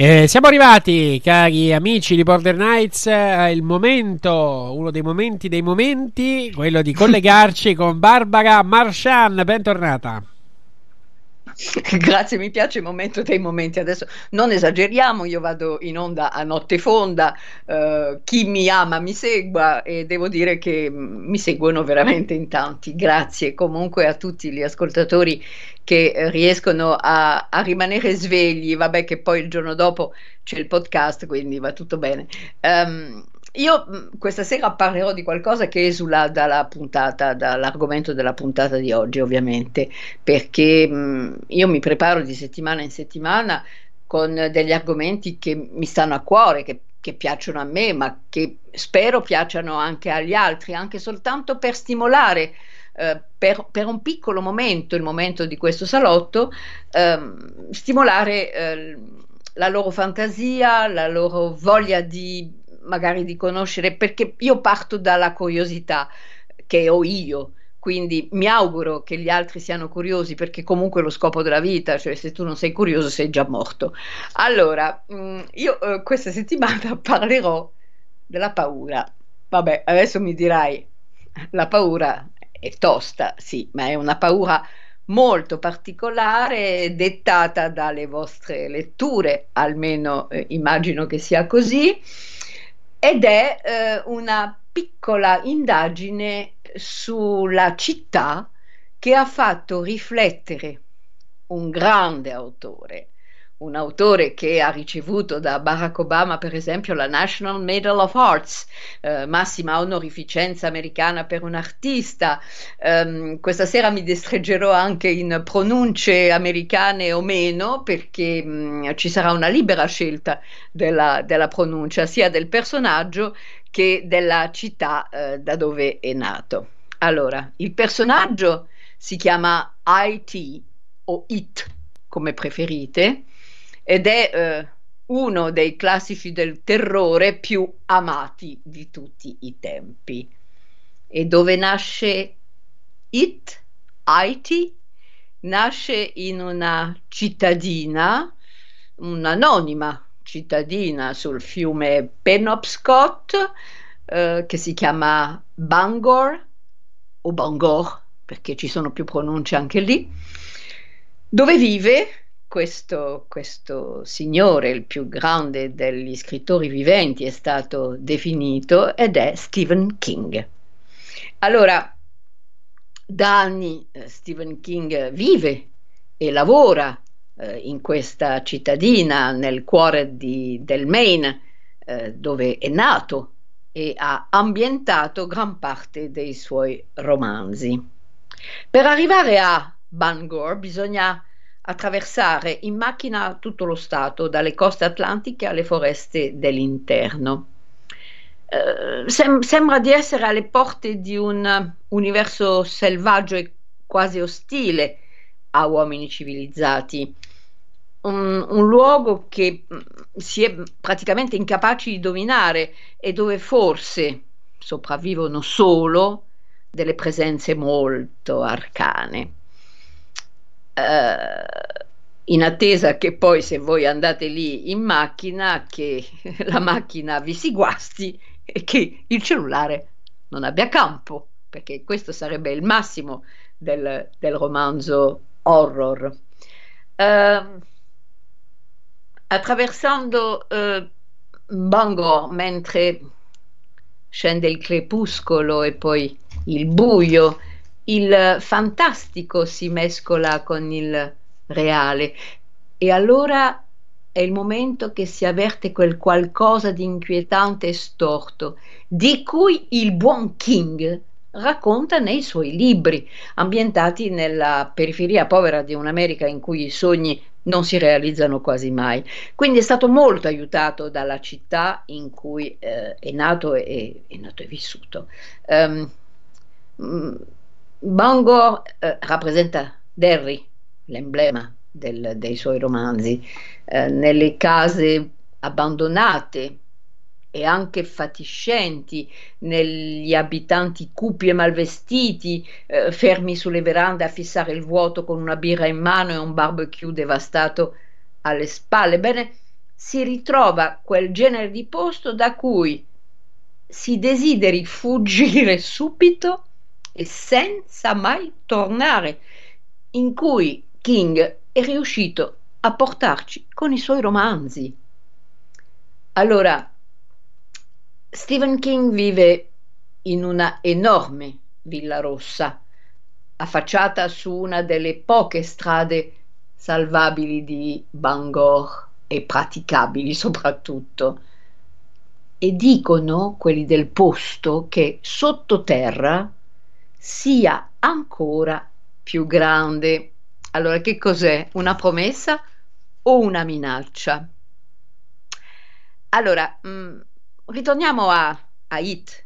Eh, siamo arrivati, cari amici di Border Knights, al eh, momento, uno dei momenti dei momenti, quello di collegarci con Barbara Marchand. Bentornata. Grazie, mi piace il momento dei momenti. Adesso non esageriamo, io vado in onda a notte fonda, eh, chi mi ama mi segua e devo dire che mm, mi seguono veramente in tanti. Grazie comunque a tutti gli ascoltatori che eh, riescono a, a rimanere svegli, vabbè che poi il giorno dopo c'è il podcast, quindi va tutto bene. Um, io mm, questa sera parlerò di qualcosa che esula dalla puntata, dall'argomento della puntata di oggi, ovviamente, perché mh, mm, io mi preparo di settimana in settimana con degli argomenti che mi stanno a cuore, che, che piacciono a me, ma che spero piacciono anche agli altri, anche soltanto per stimolare eh, per, per, un piccolo momento, il momento di questo salotto, ehm, stimolare eh, la loro fantasia, la loro voglia di magari di conoscere, perché io parto dalla curiosità che ho io. Quindi mi auguro che gli altri siano curiosi perché comunque è lo scopo della vita, cioè se tu non sei curioso sei già morto. Allora, mm, io eh, questa settimana parlerò della paura. Vabbè, adesso mi dirai, la paura è tosta, sì, ma è una paura molto particolare dettata dalle vostre letture, almeno eh, immagino che sia così ed è eh, una piccola indagine sulla città che ha fatto riflettere un grande autore un autore che ha ricevuto da Barack Obama, per esempio, la National Medal of Arts, eh, massima onorificenza americana per un artista. Um, questa sera mi destreggerò anche in pronunce americane o meno, perché mh, mm, ci sarà una libera scelta della, della, pronuncia, sia del personaggio che della città eh, da dove è nato. Allora, il personaggio si chiama IT o IT come preferite, ed è eh, uno dei classici del terrore più amati di tutti i tempi. E dove nasce It? Haiti? Nasce in una cittadina, un'anonima cittadina sul fiume Penobscot, eh, che si chiama Bangor o Bangor, perché ci sono più pronunce anche lì, dove vive questo, questo, signore, il più grande degli scrittori viventi, è stato definito ed è Stephen King. Allora, da anni eh, Stephen King vive e lavora eh, in questa cittadina nel cuore di, del Maine, eh, dove è nato e ha ambientato gran parte dei suoi romanzi. Per arrivare a Bangor bisogna attraversare in macchina tutto lo Stato, dalle coste atlantiche alle foreste dell'interno. Eh, sem- sembra di essere alle porte di un universo selvaggio e quasi ostile a uomini civilizzati, un, un luogo che mm, si è praticamente incapaci di dominare e dove forse sopravvivono solo delle presenze molto arcane eh, in attesa che poi se voi andate lì in macchina che la macchina vi si guasti e che il cellulare non abbia campo, perché questo sarebbe il massimo del, del romanzo horror. Eh, attraversando eh, Bangor mentre scende il crepuscolo e poi il buio, il fantastico si mescola con il reale e allora è il momento che si avverte quel qualcosa di inquietante e storto, di cui il buon King racconta nei suoi libri, ambientati nella periferia povera di un'America in cui i sogni non si realizzano quasi mai. Quindi è stato molto aiutato dalla città in cui eh, è, nato e, è nato e vissuto. Um, Bongo eh, rappresenta Derry, l'emblema del, dei suoi romanzi, eh, nelle case abbandonate e anche fatiscenti, negli abitanti cupi e malvestiti, eh, fermi sulle verande a fissare il vuoto con una birra in mano e un barbecue devastato alle spalle. Bene, si ritrova quel genere di posto da cui si desideri fuggire subito e senza mai tornare, in cui King è riuscito a portarci con i suoi romanzi. Allora, Stephen King vive in una enorme villa rossa, affacciata su una delle poche strade salvabili di Bangor e praticabili soprattutto. E dicono quelli del posto che sottoterra sia ancora più grande. Allora, che cos'è? Una promessa o una minaccia? Allora, mh, mm, ritorniamo a, a, It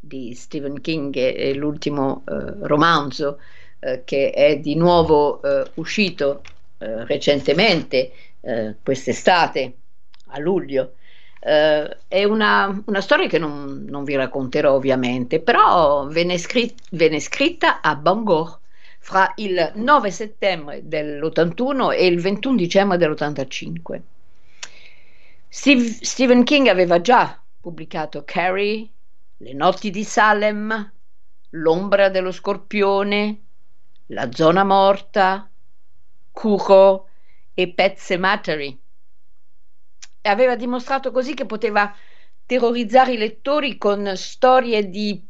di Stephen King, è l'ultimo eh, romanzo eh, che è di nuovo eh, uscito eh, recentemente, eh, quest'estate, a luglio Uh, è una, una, storia che non, non, vi racconterò ovviamente, però venne, scritt- venne scritta a Bangor fra il 9 settembre dell'81 e il 21 dicembre dell'85. Steve, Stephen King aveva già pubblicato Carrie, Le notti di Salem, L'ombra dello scorpione, La zona morta, Curo e Pet Cemetery aveva dimostrato così che poteva terrorizzare i lettori con storie di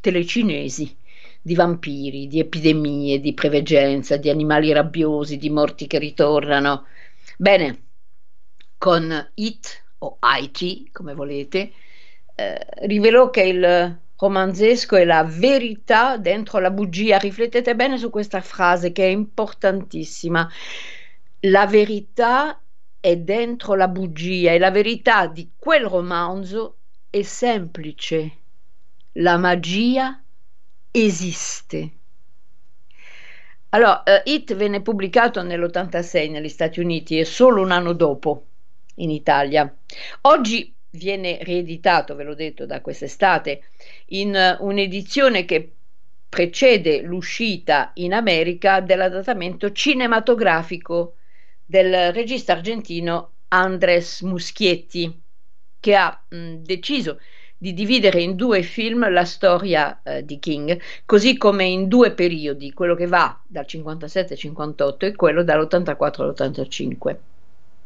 telecinesi, di vampiri, di epidemie, di preveggenza, di animali rabbiosi, di morti che ritornano. Bene, con It o IT, come volete, eh, rivelò che il romanzesco è la verità dentro la bugia. Riflettete bene su questa frase che è importantissima. La verità è dentro la bugia e la verità di quel romanzo è semplice. La magia esiste. Allora, uh, It venne pubblicato nell'86 negli Stati Uniti e solo un anno dopo in Italia. Oggi viene rieditato, ve l'ho detto, da quest'estate in uh, un'edizione che precede l'uscita in America dell'adattamento cinematografico del regista argentino Andres Muschietti, che ha mh, deciso di dividere in due film la storia eh, di King, così come in due periodi, quello che va dal 57 al 58 e quello dall'84 all'85,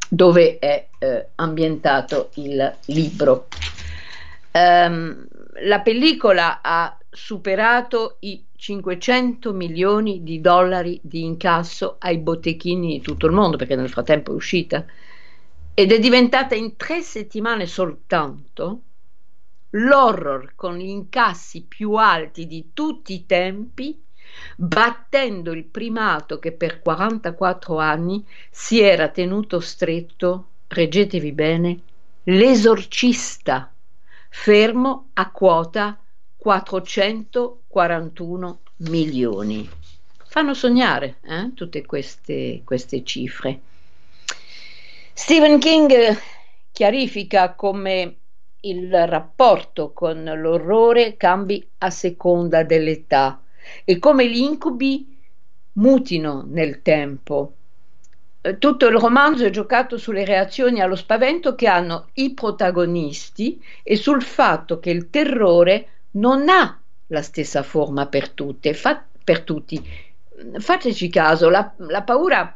dove è eh, ambientato il libro. Um, la pellicola ha superato i 500 milioni di dollari di incasso ai botteghini di tutto il mondo, perché nel frattempo è uscita, ed è diventata in tre settimane soltanto l'horror con gli incassi più alti di tutti i tempi, battendo il primato che per 44 anni si era tenuto stretto, reggetevi bene, l'esorcista, fermo a quota 441 milioni. Fanno sognare eh, tutte queste, queste cifre. Stephen King chiarifica come il rapporto con l'orrore cambi a seconda dell'età e come gli incubi mutino nel tempo. Eh, tutto il romanzo è giocato sulle reazioni allo spavento che hanno i protagonisti e sul fatto che il terrore non ha la stessa forma per, tutte, fa, per tutti. Fateci caso, la, la paura,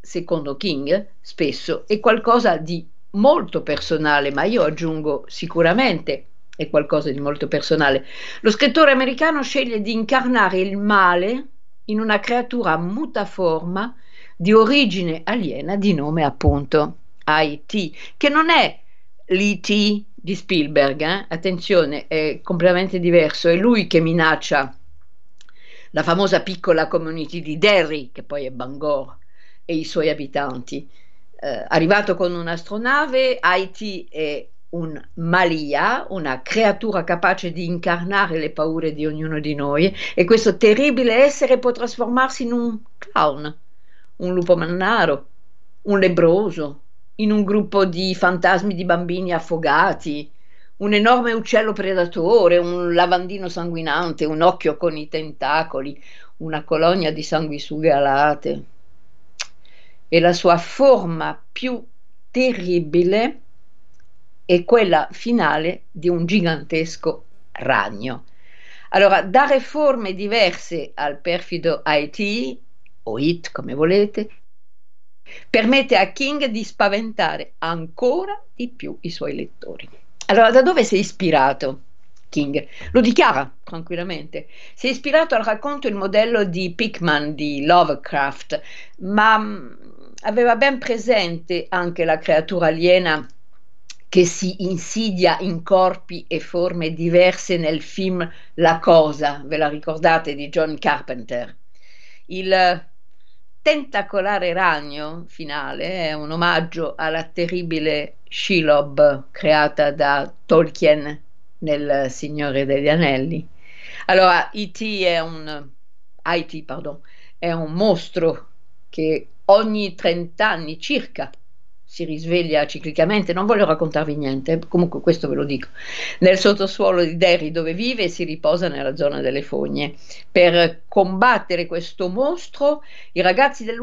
secondo King, spesso è qualcosa di molto personale, ma io aggiungo sicuramente è qualcosa di molto personale. Lo scrittore americano sceglie di incarnare il male in una creatura mutaforma di origine aliena di nome appunto IT, che non è l'IT di Spielberg, eh? attenzione, è completamente diverso, è lui che minaccia la famosa piccola community di Derry, che poi è Bangor, e i suoi abitanti. Eh, arrivato con un'astronave, Haiti è un Malia, una creatura capace di incarnare le paure di ognuno di noi e questo terribile essere può trasformarsi in un clown, un lupo mannaro, un lebroso, in un gruppo di fantasmi di bambini affogati, un enorme uccello predatore, un lavandino sanguinante, un occhio con i tentacoli, una colonia di sanguisughe alate. E la sua forma più terribile è quella finale di un gigantesco ragno. Allora, dare forme diverse al perfido IT, o IT come volete, Permette a King di spaventare ancora di più i suoi lettori. Allora, da dove si è ispirato King? Lo dichiara tranquillamente. Si è ispirato al racconto Il modello di Pickman di Lovecraft, ma mm, aveva ben presente anche la creatura aliena che si insidia in corpi e forme diverse nel film La cosa, ve la ricordate di John Carpenter. Il tentacolare ragno finale è un omaggio alla terribile Shilob creata da Tolkien nel Signore degli Anelli. Allora, IT è un, IT, pardon, è un mostro che ogni 30 anni circa si risveglia ciclicamente, non voglio raccontarvi niente, comunque questo ve lo dico, nel sottosuolo di Derry dove vive e si riposa nella zona delle fogne. Per combattere questo mostro i ragazzi del